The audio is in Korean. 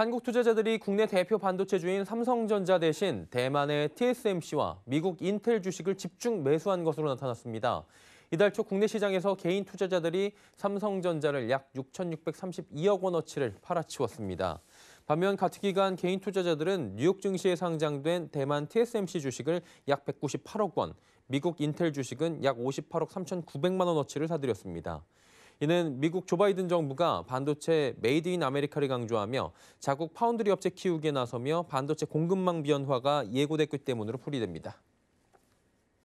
한국 투자자들이 국내 대표 반도체주인 삼성전자 대신 대만의 TSMC와 미국 인텔 주식을 집중 매수한 것으로 나타났습니다. 이달 초 국내 시장에서 개인 투자자들이 삼성전자를 약 6,632억 원어치를 팔아치웠습니다. 반면 같은 기간 개인 투자자들은 뉴욕 증시에 상장된 대만 TSMC 주식을 약 198억 원, 미국 인텔 주식은 약 58억 3,900만 원어치를 사들였습니다. 이는 미국 조 바이든 정부가 반도체 메이드 인 아메리카를 강조하며 자국 파운드리 업체 키우기에 나서며 반도체 공급망 비현화가 예고됐기 때문으로 풀이됩니다.